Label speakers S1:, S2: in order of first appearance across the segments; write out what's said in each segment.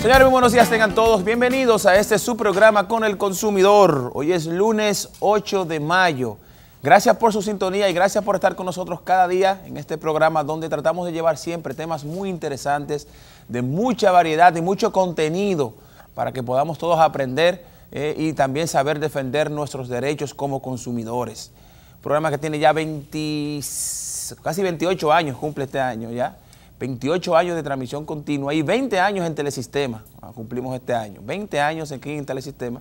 S1: Señores, muy buenos días tengan todos. Bienvenidos a este su programa con el consumidor. Hoy es lunes 8 de mayo. Gracias por su sintonía y gracias por estar con nosotros cada día en este programa donde tratamos de llevar siempre temas muy interesantes, de mucha variedad y mucho contenido para que podamos todos aprender eh, y también saber defender nuestros derechos como consumidores. Programa que tiene ya casi 28 años, cumple este año ya. 28 años de transmisión continua y 20 años en Telesistema, ah, cumplimos este año, 20 años aquí en Telesistema,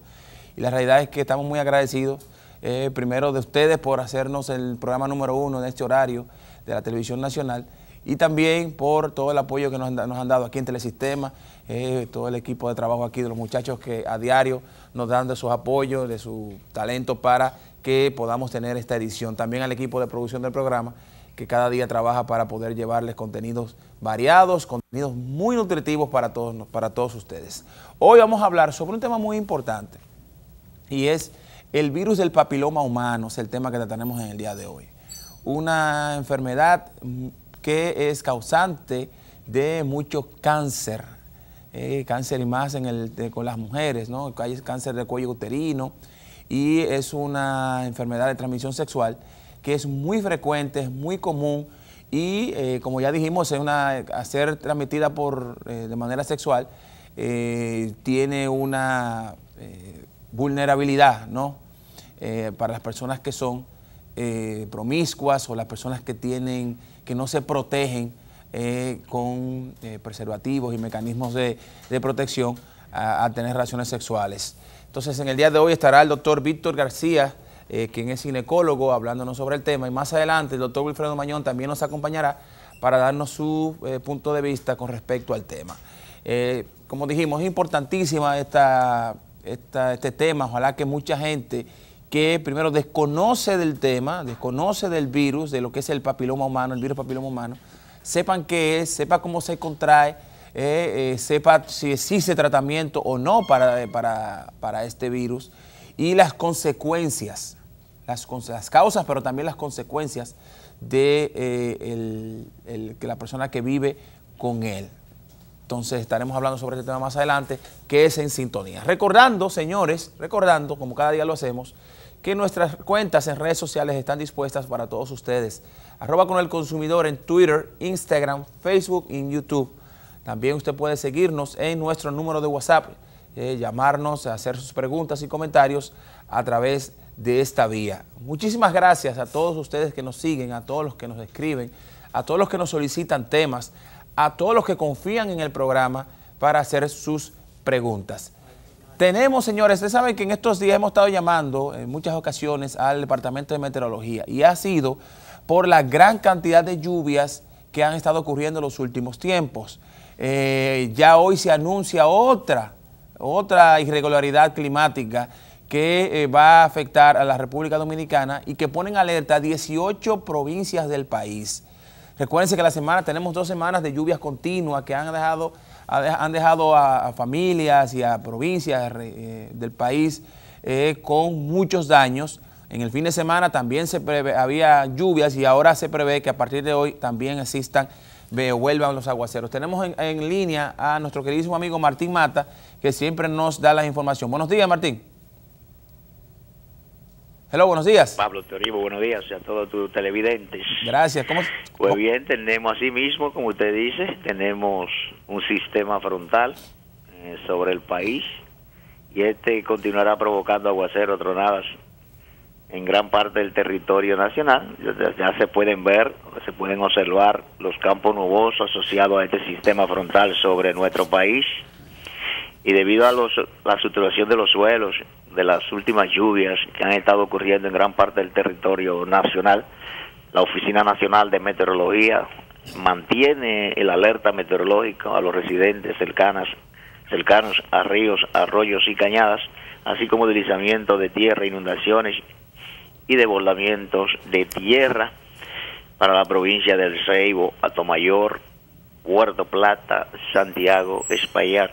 S1: y la realidad es que estamos muy agradecidos, eh, primero de ustedes por hacernos el programa número uno en este horario de la televisión nacional, y también por todo el apoyo que nos, han dado aquí en Telesistema, eh, todo el equipo de trabajo aquí de los muchachos que a diario nos dan de sus apoyos, de su talento para que podamos tener esta edición. También al equipo de producción del programa que cada día trabaja para poder llevarles contenidos variados, contenidos muy nutritivos para todos, para todos ustedes. Hoy vamos a hablar sobre un tema muy importante y es el virus del papiloma humano, es el tema que tenemos en el día de hoy. Una enfermedad mm, que es causante de mucho cáncer, eh, cáncer y más en el, con las mujeres, ¿no? cáncer de cuello uterino y es una enfermedad de transmisión sexual que es muy frecuente, es muy común, y eh, como ya dijimos, una, a ser transmitida por, eh, de manera sexual eh, tiene una vulnerabilidad para las personas que son promiscuas o las personas que, tienen, que no se protegen con preservativos y mecanismos de, protección a, a tener relaciones sexuales. Entonces, en el día de hoy estará el doctor Víctor García. Eh, quien es ginecólogo, hablándonos sobre el tema. Y más adelante el doctor Wilfredo Mañón también nos acompañará para darnos su eh, punto de vista con respecto al tema. Eh, como dijimos, es importantísima esta, este tema. Ojalá que mucha gente que primero desconoce del tema, desconoce del virus, de lo que es el papiloma humano, el virus papiloma humano, sepan qué es, sepa cómo se contrae, sepan sepa si existe tratamiento o no para, para, para, este virus y las consecuencias las, las causas, pero también las consecuencias de eh, la persona que vive con él. Entonces estaremos hablando sobre este tema más adelante, que es en sintonía. Recordando, señores, recordando, como cada día lo hacemos, que nuestras cuentas en redes sociales están dispuestas para todos ustedes. Arroba con el consumidor en Twitter, Instagram, Facebook y en YouTube. También usted puede seguirnos en nuestro número de WhatsApp, eh, llamarnos, hacer sus preguntas y comentarios a través de de esta vía. Muchísimas gracias a todos ustedes que nos siguen, a todos los que nos escriben, a todos los que nos solicitan temas, a todos los que confían en el programa para hacer sus preguntas. Tenemos, señores, ustedes saben que en estos días hemos estado llamando en muchas ocasiones al Departamento de Meteorología y ha sido por la gran cantidad de lluvias que han estado ocurriendo en los últimos tiempos. Eh, ya hoy se anuncia otra, otra irregularidad climática que eh, va a afectar a la República Dominicana y que ponen alerta a 18 provincias del país. Recuérdense que la semana tenemos dos semanas de lluvias continuas que han dejado, han dejado a, familias y a provincias eh, del país eh, con muchos daños. En el fin de semana también se había lluvias y ahora se prevé que a partir de hoy también existan vuelvan los aguaceros. Tenemos en, en línea a nuestro queridísimo amigo Martín Mata, que siempre nos da la información. Buenos días, Martín. Hola, buenos días. Pablo
S2: Teoribo, buenos días a todos tus televidentes. Gracias. ¿Cómo? Pues bien, tenemos así mismo, como usted dice, tenemos un sistema frontal eh, sobre el país y este continuará provocando aguaceros, tronadas en gran parte del territorio nacional. Ya, ya se pueden ver, se pueden observar los campos nubosos asociados a este sistema frontal sobre nuestro país y debido a los, la saturación de los suelos de las últimas lluvias que han estado ocurriendo en gran parte del territorio nacional, la Oficina Nacional de Meteorología mantiene el alerta meteorológico a los residentes cercanas, cercanos a ríos, arroyos y cañadas, así como deslizamiento de tierra, inundaciones y desbordamientos de tierra para la provincia del Ceibo, Atomayor, Puerto Plata, Santiago, Espaillat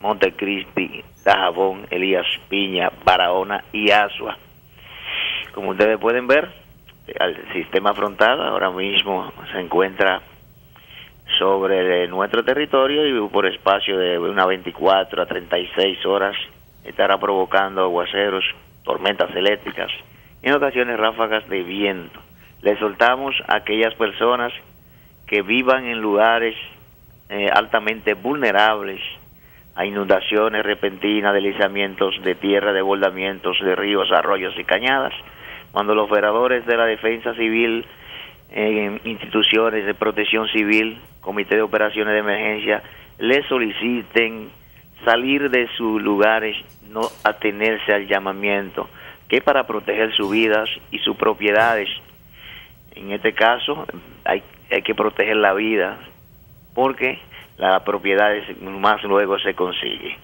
S2: Montecristi, Dajabón, Elías Piña, Barahona y Asua. Como ustedes pueden ver, el sistema frontal ahora mismo se encuentra sobre eh, nuestro territorio y por espacio de unas 24 a 36 horas estará provocando aguaceros, tormentas eléctricas y en ocasiones ráfagas de viento. Le soltamos a aquellas personas que vivan en lugares eh, altamente vulnerables a inundaciones repentinas, deslizamientos de tierra, desbordamientos de ríos, arroyos y cañadas. Cuando los operadores de la defensa civil, instituciones de protección civil, comité de operaciones de emergencia, les soliciten salir de sus lugares, no atenerse al llamamiento, que para proteger sus vidas y sus propiedades. En este caso, hay, hay que proteger la vida, porque la propiedad más luego se consigue.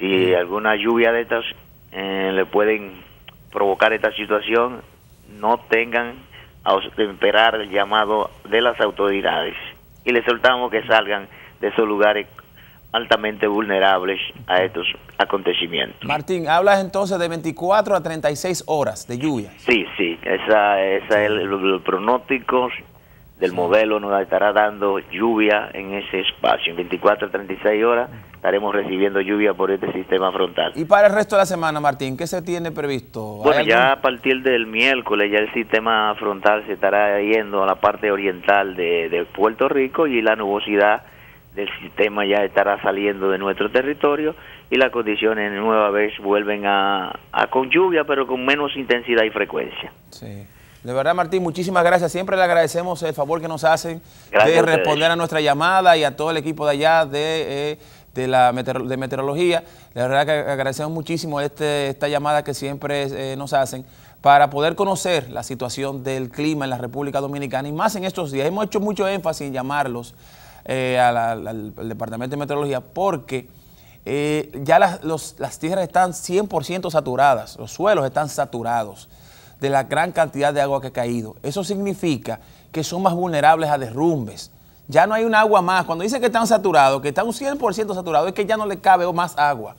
S2: Si alguna lluvia de estas eh, le pueden provocar esta situación, no tengan a esperar el llamado de las autoridades y les soltamos que salgan de esos lugares altamente vulnerables a estos acontecimientos.
S1: Martín, hablas entonces de 24 a 36 horas de lluvia.
S2: Sí, sí, esa, esa es el pronóstico del modelo nos estará dando lluvia en ese espacio. En 24 a 36 horas estaremos recibiendo lluvia por este sistema frontal. ¿Y
S1: para el resto de la semana, Martín, qué se tiene previsto? Bueno, ya
S2: a partir del miércoles ya el sistema frontal se estará yendo a la parte oriental de, Puerto Rico y la nubosidad del sistema ya estará saliendo de nuestro territorio y las condiciones nueva vez vuelven a, a con lluvia, pero con menos intensidad y frecuencia.
S1: Sí. De verdad, Martín, muchísimas gracias. Siempre le agradecemos el favor que nos hacen
S2: de responder
S1: a, nuestra llamada y a todo el equipo de allá de, eh, de la de meteorología. La verdad que agradecemos muchísimo este, esta llamada que siempre eh, nos hacen para poder conocer la situación del clima en la República Dominicana y más en estos días. Hemos hecho mucho énfasis en llamarlos eh, al, Departamento de Meteorología porque ya las, las tierras están 100% saturadas, los suelos están saturados de la gran cantidad de agua que ha caído. Eso significa que son más vulnerables a derrumbes. Ya no hay un agua más. Cuando dicen que están saturados, que están un 100% saturados, es que ya no le cabe más agua.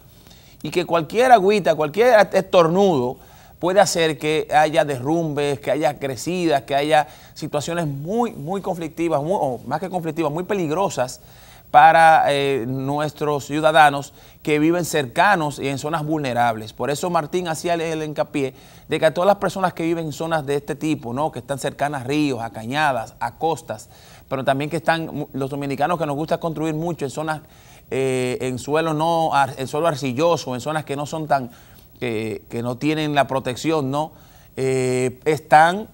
S1: Y que cualquier agüita, cualquier estornudo puede hacer que haya derrumbes, que haya crecidas, que haya situaciones muy, muy conflictivas, o más que conflictivas, muy peligrosas para eh, nuestros ciudadanos que viven cercanos y en zonas vulnerables. Por eso Martín hacía el, hincapié de que a todas las personas que viven en zonas de este tipo, ¿no? que están cercanas a ríos, a cañadas, a costas, pero también que están los dominicanos que nos gusta construir mucho en zonas, eh, en suelo no, en suelo arcilloso, en zonas que no son tan, que no tienen la protección, ¿no? Eh, están,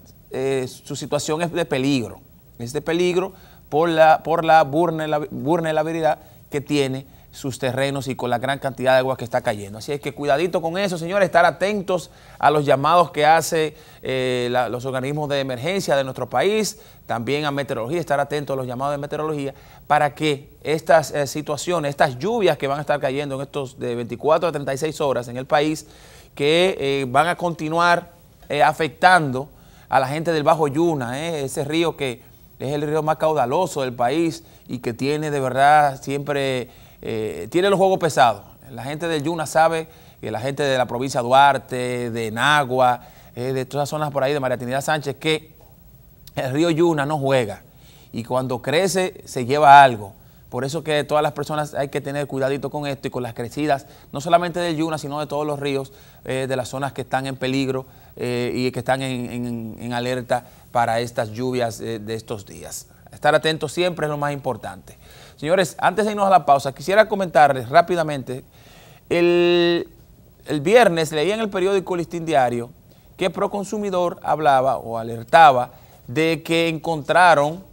S1: su situación es de peligro, es de peligro por la, por la vulnerabilidad que tiene sus terrenos y con la gran cantidad de agua que está cayendo. Así es que cuidadito con eso, señores, estar atentos a los llamados que hacen eh, los organismos de emergencia de nuestro país, también a meteorología, estar atentos a los llamados de meteorología para que estas eh, situaciones, estas lluvias que van a estar cayendo en estos de 24 a 36 horas en el país, que eh, van a continuar afectando a la gente del Bajo Yuna, ese río que es el río más caudaloso del país y que tiene de verdad siempre, eh, tiene los juegos pesados. La gente de Yuna sabe, que la gente de la provincia de Duarte, de Nagua, eh, de todas las zonas por ahí de María Trinidad Sánchez, que el río Yuna no juega y cuando crece se lleva algo. Por eso que todas las personas hay que tener cuidadito con esto y con las crecidas, no solamente de Yuna, sino de todos los ríos, eh, de las zonas que están en peligro eh, y que están en, alerta para estas lluvias eh, de estos días. Estar atentos siempre es lo más importante. Señores, antes de irnos a la pausa, quisiera comentarles rápidamente, el, viernes leí en el periódico Listín Diario que Proconsumidor hablaba o alertaba de que encontraron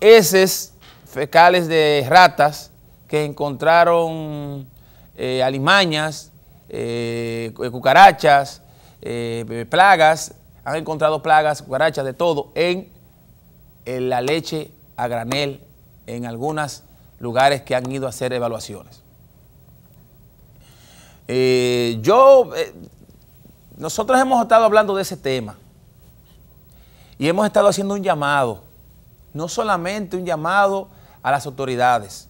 S1: heces fecales de ratas que encontraron eh, alimañas, eh, cucarachas, eh, plagas, han encontrado plagas, cucarachas, de todo en, en la leche a granel en algunos lugares que han ido a hacer evaluaciones. yo, nosotros hemos estado hablando de ese tema y hemos estado haciendo un llamado, no solamente un llamado a las autoridades.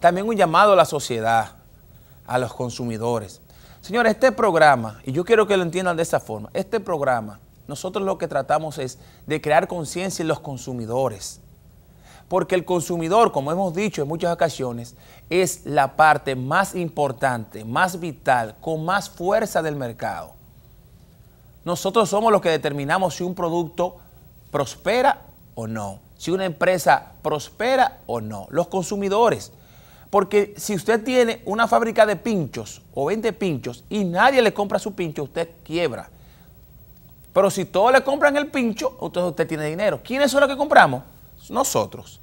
S1: También un llamado a la sociedad, a los consumidores. Señores, este programa, y yo quiero que lo entiendan de esa forma, este programa, nosotros lo que tratamos es de crear conciencia en los consumidores. Porque el consumidor, como hemos dicho en muchas ocasiones, es la parte más importante, más vital, con más fuerza del mercado. Nosotros somos los que determinamos si un producto prospera o no si una empresa prospera o no, los consumidores. Porque si usted tiene una fábrica de pinchos o vende pinchos y nadie le compra su pincho, usted quiebra. Pero si todos le compran el pincho, entonces usted tiene dinero. ¿Quiénes son los que compramos? Nosotros.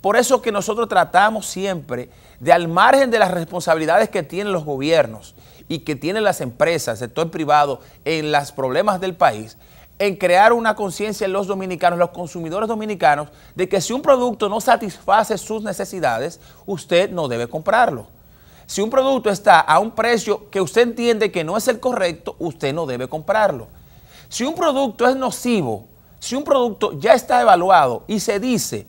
S1: Por eso que nosotros tratamos siempre de al margen de las responsabilidades que tienen los gobiernos y que tienen las empresas, el sector privado en los problemas del país, en crear una conciencia en los dominicanos, los consumidores dominicanos, de que si un producto no satisface sus necesidades, usted no debe comprarlo. Si un producto está a un precio que usted entiende que no es el correcto, usted no debe comprarlo. Si un producto es nocivo, si un producto ya está evaluado y se dice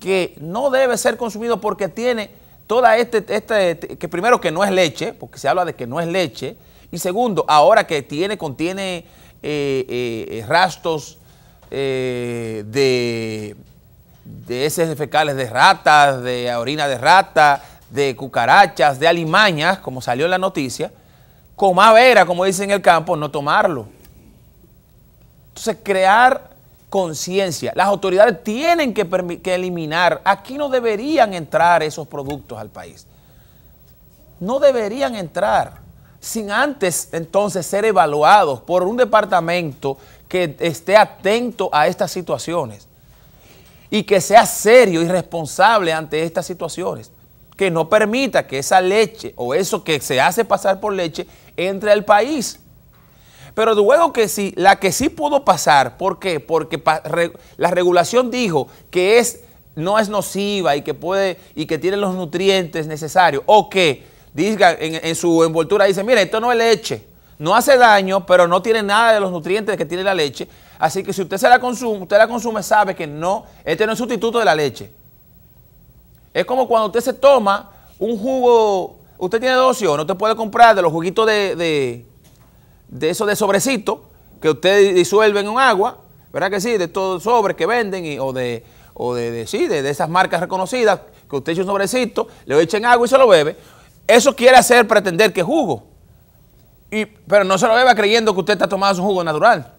S1: que no debe ser consumido porque tiene toda este, este que primero que no es leche, porque se habla de que no es leche, y segundo, ahora que tiene, contiene eh, eh, rastros eh, de, de heces fecales de ratas, de orina de rata, de cucarachas, de alimañas, como salió en la noticia, vera como dicen en el campo, no tomarlo. Entonces, crear conciencia. Las autoridades tienen que, que, eliminar. Aquí no deberían entrar esos productos al país. No deberían entrar sin antes entonces ser evaluados por un departamento que esté atento a estas situaciones y que sea serio y responsable ante estas situaciones, que no permita que esa leche o eso que se hace pasar por leche entre al país. Pero luego que sí, la que sí pudo pasar, ¿por qué? Porque la regulación dijo que es, no es nociva y que puede y que tiene los nutrientes necesarios o que diga, en, su envoltura dice, mire, esto no es leche, no hace daño, pero no tiene nada de los nutrientes que tiene la leche. Así que si usted se la consume, usted la consume, sabe que no, este no es sustituto de la leche. Es como cuando usted se toma un jugo, usted tiene dos no te puede comprar de los juguitos de, de, de esos de sobrecito que usted disuelve en un agua, ¿verdad que sí? De estos sobres que venden o de, o de, sí, de, esas marcas reconocidas, que usted echa un sobrecito, le echa en agua y se lo bebe, eso quiere hacer pretender que es jugo. Y, pero no se lo beba creyendo que usted está tomando un jugo natural.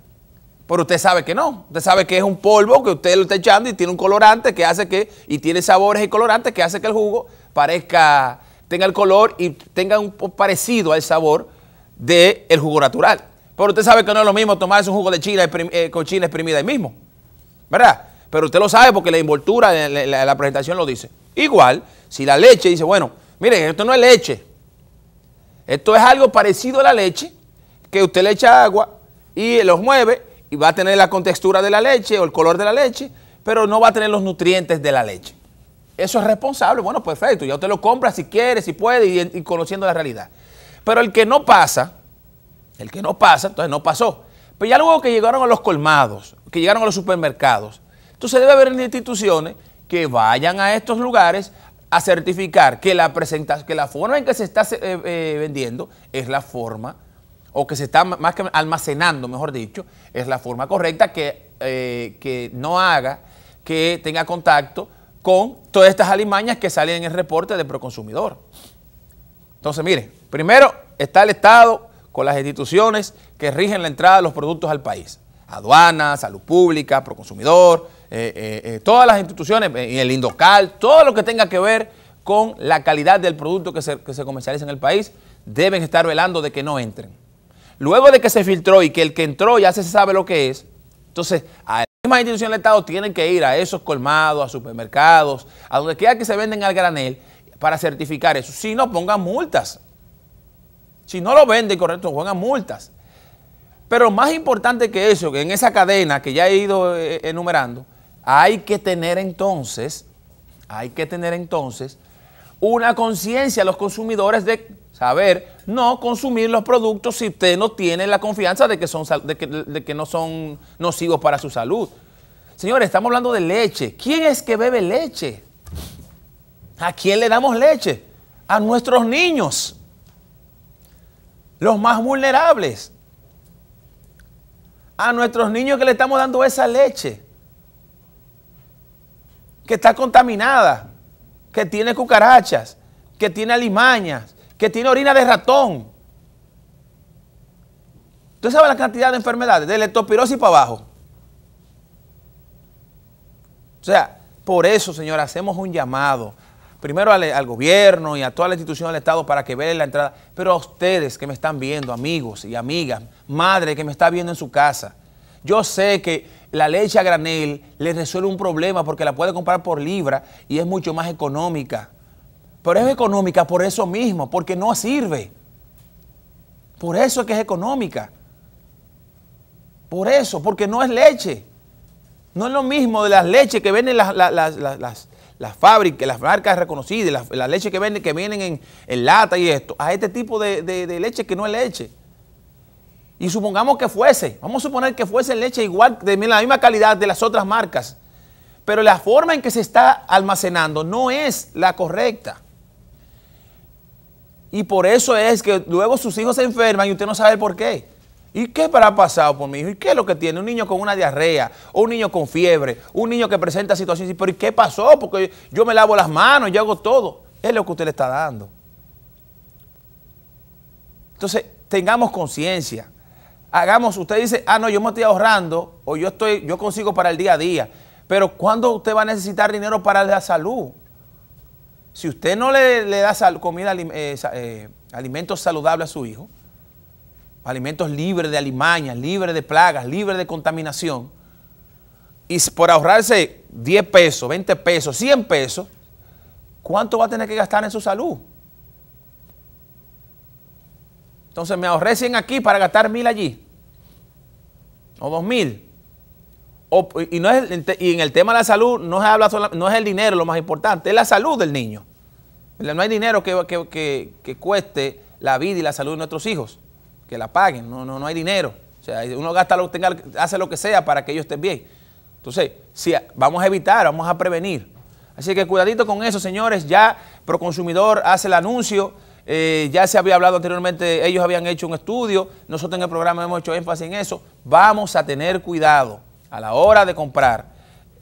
S1: Pero usted sabe que no. Usted sabe que es un polvo que usted lo está echando y tiene un colorante que hace que, y tiene sabores y colorantes que hace que el jugo parezca, tenga el color y tenga un poco parecido al sabor del jugo natural. Pero usted sabe que no es lo mismo tomarse un jugo de china eh, con china exprimida ahí mismo. ¿Verdad? Pero usted lo sabe porque la envoltura, en la presentación lo dice. Igual, si la leche dice, bueno, Miren, esto no es leche. Esto es algo parecido a la leche, que usted le echa agua y los mueve y va a tener la contextura de la leche o el color de la leche, pero no va a tener los nutrientes de la leche. Eso es responsable. Bueno, perfecto. Ya usted lo compra si quiere, si puede y, y conociendo la realidad. Pero el que no pasa, el que no pasa, entonces no pasó. Pero ya luego que llegaron a los colmados, que llegaron a los supermercados, entonces debe haber instituciones que vayan a estos lugares a certificar que la, que la forma en que se está eh, eh, vendiendo es la forma, o que se está más que almacenando, mejor dicho, es la forma correcta que, eh, que no haga que tenga contacto con todas estas alimañas que salen en el reporte de Proconsumidor. Entonces, miren, primero está el Estado con las instituciones que rigen la entrada de los productos al país aduanas, salud pública, proconsumidor, eh, eh, eh todas las instituciones, eh, y el Indocal, todo lo que tenga que ver con la calidad del producto que se, comercializa en el país, deben estar velando de que no entren. Luego de que se filtró y que el que entró ya se sabe lo que es, entonces a las instituciones del Estado tienen que ir a esos colmados, a supermercados, a donde quiera que se venden al granel para certificar eso. Si no, pongan multas. Si no lo venden correcto, pongan multas. Pero más importante que eso, que en esa cadena que ya he ido eh, enumerando, hay que tener entonces, hay que tener entonces una conciencia a los consumidores de saber no consumir los productos si usted no tiene la confianza de que, son, de que no son nocivos para su salud. Señores, estamos hablando de leche. ¿Quién es que bebe leche? ¿A quién le damos leche? A nuestros niños, los más vulnerables a nuestros niños que le estamos dando esa leche, que está contaminada, que tiene cucarachas, que tiene alimañas, que tiene orina de ratón. ¿Usted sabe la cantidad de enfermedades? De leptospirosis para abajo. O sea, por eso, Señor, hacemos un llamado primero al, gobierno y a toda la institución del Estado para que vean la entrada, pero a ustedes que me están viendo, amigos y amigas, madre que me está viendo en su casa, yo sé que la leche a granel le resuelve un problema porque la puede comprar por libra y es mucho más económica. Pero es económica por eso mismo, porque no sirve. Por eso es que es económica. Por eso, porque no es leche. No es lo mismo de las leches que venden las las fábricas, las marcas reconocidas, las, leche leches que, venden, que vienen en, lata y esto, a este tipo de, de, leche que no es leche. Y supongamos que fuese, vamos a suponer que fuese leche igual, de la misma calidad de las otras marcas, pero la forma en que se está almacenando no es la correcta. Y por eso es que luego sus hijos se enferman y usted no sabe por qué. ¿Y qué ha pasado por mi hijo? ¿Y qué es lo que tiene? Un niño con una diarrea, o un niño con fiebre, un niño que presenta situaciones. ¿Pero y qué pasó? Porque yo me lavo las manos, yo hago todo. Es lo que usted le está dando. Entonces, tengamos conciencia. Hagamos, usted dice, ah, no, yo me estoy ahorrando, o yo estoy, yo consigo para el día a día. Pero ¿cuándo usted va a necesitar dinero para la salud? Si usted no le, da comida, eh, eh, alimentos saludables a su hijo, alimentos libres de alimañas, libres de plagas, libres de contaminación, y por ahorrarse 10 pesos, 20 pesos, 100 pesos, ¿cuánto va a tener que gastar en su salud? Entonces me ahorré 100 aquí para gastar 1000 allí, o 2000. O, y, en el tema de la salud no, se habla no es el dinero lo más importante, es la salud del niño. No hay dinero que, que cueste la vida y la salud de nuestros hijos que la paguen, no, no, hay dinero. O sea, uno gasta lo, hace lo que sea para que ellos estén bien. Entonces, si vamos a evitar, vamos a prevenir. Así que cuidadito con eso, señores. Ya Proconsumidor hace el anuncio. Eh, ya se había hablado anteriormente, ellos habían hecho un estudio. Nosotros en el programa hemos hecho énfasis en eso. Vamos a tener cuidado a la hora de comprar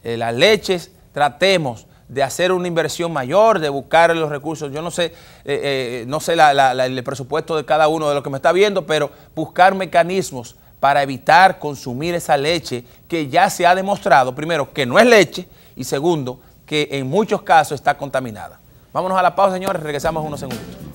S1: eh, las leches. Tratemos de hacer una inversión mayor, de buscar los recursos. Yo no sé, eh, eh, no sé el presupuesto de cada uno de los que me está viendo, pero buscar mecanismos para evitar consumir esa leche que ya se ha demostrado, primero, que no es leche y segundo, que en muchos casos está contaminada. Vámonos a la pausa, señores, regresamos unos segundos.